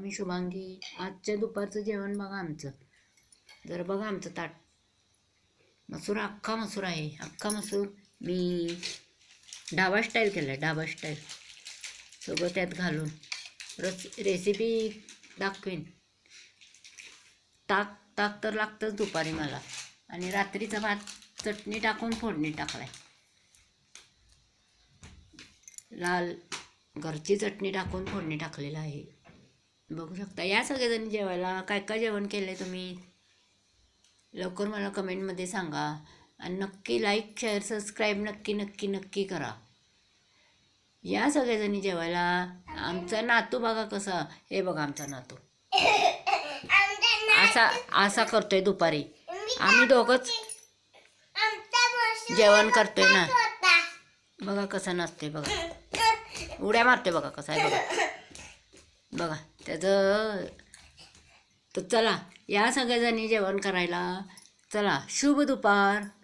आम्ही शुभांगी आजच्या दुपारचं जेवण बघा आमचं जर बघा आमचं ताट मसूर अख्खा मसूर आहे अख्खा मसूर मी डाबा स्टाईल केला आहे डाबा स्टाईल सगळं त्यात घालून रस रेसिपी दाखवीन ताक ताक तर लागतंच दुपारी मला आणि रात्रीचा भात चटणी टाकून फोडणी टाकलाय लाल घरची चटणी टाकून फोडणी टाकलेलं आहे बघू शकता या सगळेजण जेवायला काय काय जेवण केलं आहे तुम्ही लवकर मला कमेंटमध्ये सांगा आणि नक्की लाईक शेअर सबस्क्राईब नक्की नक्की नक्की करा या सगळेजणी जेवायला आमचा नातू बघा कसा हे बघा आमचा नातू असा असा करतोय दुपारी आम्ही दोघंच जेवण करतोय ना बघा कसं नाचतोय बघा उड्या मारतोय बघा कसा आहे बघा बघा त्याचं तर चला या सगळ्याजणी जेवण करायला चला शुभ दुपार